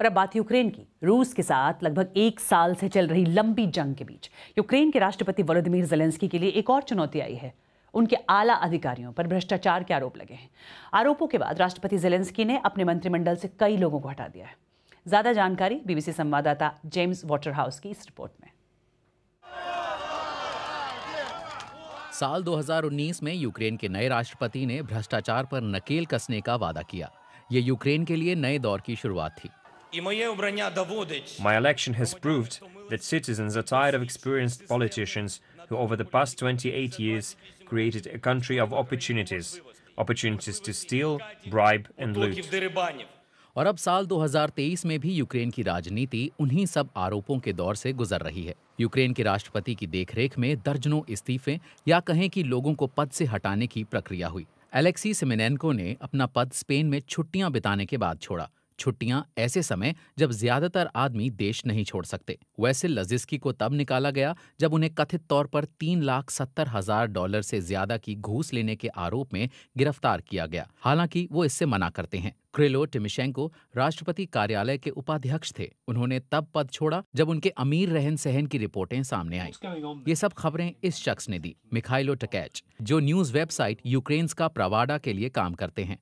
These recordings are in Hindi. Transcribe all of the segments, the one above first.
और अब बात यूक्रेन की रूस के साथ लगभग एक साल से चल रही लंबी जंग के बीच यूक्रेन के राष्ट्रपति वोलोदिमीर जेलेंस्की के लिए एक और चुनौती आई है उनके आला अधिकारियों पर भ्रष्टाचार के आरोप लगे हैं आरोपों के बाद राष्ट्रपति जेलेंस्की ने अपने मंत्रिमंडल से कई लोगों को हटा दिया है ज्यादा जानकारी बीबीसी संवाददाता जेम्स हाउस की इस रिपोर्ट में साल 2019 में यूक्रेन के नए राष्ट्रपति ने भ्रष्टाचार पर नकेल कसने का वादा किया ये यूक्रेन के लिए नए दौर की शुरुआत थी My election has proved that citizens are tired of experienced politicians who over the past 28 years created a country of opportunities, opportunities to steal, bribe and loot. और अब साल 2023 में भी यूक्रेन की राजनीति उन्हीं सब आरोपों के दौर से गुजर रही है यूक्रेन के राष्ट्रपति की देखरेख में दर्जनों इस्तीफे या कहें कि लोगों को पद से हटाने की प्रक्रिया हुई एलेक्सी सेमेनेनको ने अपना पद स्पेन में छुट्टियां बिताने के बाद छोड़ा छुट्टियां ऐसे समय जब ज्यादातर आदमी देश नहीं छोड़ सकते वैसे लजिस्की को तब निकाला गया जब उन्हें कथित तौर पर तीन लाख सत्तर हजार डॉलर से ज्यादा की घूस लेने के आरोप में गिरफ्तार किया गया हालांकि वो इससे मना करते हैं क्रिलो टिमिशेंको राष्ट्रपति कार्यालय के उपाध्यक्ष थे उन्होंने तब पद छोड़ा जब उनके अमीर रहन सहन की रिपोर्टें सामने आई ये सब खबरें इस शख्स ने दी मिखाइलो टकैच जो न्यूज वेबसाइट यूक्रेन का प्रवाडा के लिए काम करते हैं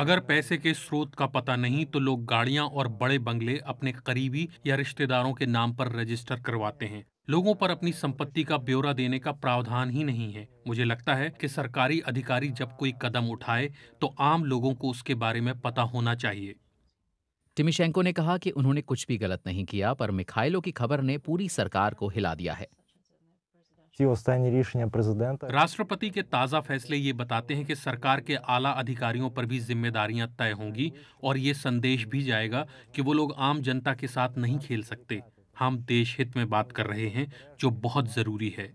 अगर पैसे के स्रोत का पता नहीं तो लोग गाड़ियां और बड़े बंगले अपने करीबी या रिश्तेदारों के नाम पर रजिस्टर करवाते हैं लोगों पर अपनी संपत्ति का ब्यौरा देने का प्रावधान ही नहीं है मुझे लगता है कि सरकारी अधिकारी जब कोई कदम उठाए तो आम लोगों को उसके बारे में पता होना चाहिए टिमिशेंको ने कहा कि उन्होंने कुछ भी गलत नहीं किया पर मिखाइलो की खबर ने पूरी सरकार को हिला दिया है राष्ट्रपति के ताज़ा फैसले ये बताते हैं कि सरकार के आला अधिकारियों पर भी जिम्मेदारियां तय होंगी और ये संदेश भी जाएगा कि वो लोग आम जनता के साथ नहीं खेल सकते हम देश हित में बात कर रहे हैं जो बहुत ज़रूरी है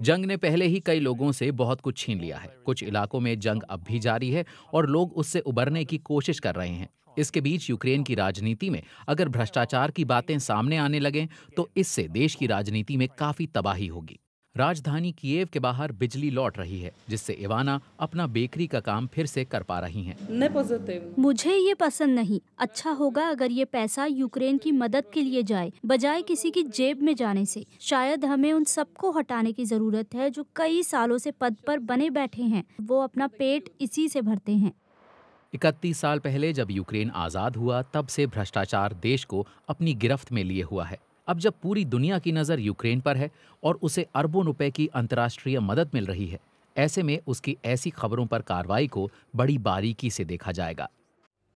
जंग ने पहले ही कई लोगों से बहुत कुछ छीन लिया है कुछ इलाकों में जंग अब भी जारी है और लोग उससे उबरने की कोशिश कर रहे हैं इसके बीच यूक्रेन की राजनीति में अगर भ्रष्टाचार की बातें सामने आने लगें तो इससे देश की राजनीति में काफी तबाही होगी राजधानी कीव के बाहर बिजली लौट रही है जिससे इवाना अपना बेकरी का काम फिर से कर पा रही हैं। मुझे ये पसंद नहीं अच्छा होगा अगर ये पैसा यूक्रेन की मदद के लिए जाए बजाय किसी की जेब में जाने से शायद हमें उन सबको हटाने की जरूरत है जो कई सालों से पद पर बने बैठे हैं वो अपना पेट इसी से भरते हैं इकतीस साल पहले जब यूक्रेन आज़ाद हुआ तब से भ्रष्टाचार देश को अपनी गिरफ्त में लिए हुआ है अब जब पूरी दुनिया की नज़र यूक्रेन पर है और उसे अरबों रुपए की अंतर्राष्ट्रीय मदद मिल रही है ऐसे में उसकी ऐसी खबरों पर कार्रवाई को बड़ी बारीकी से देखा जाएगा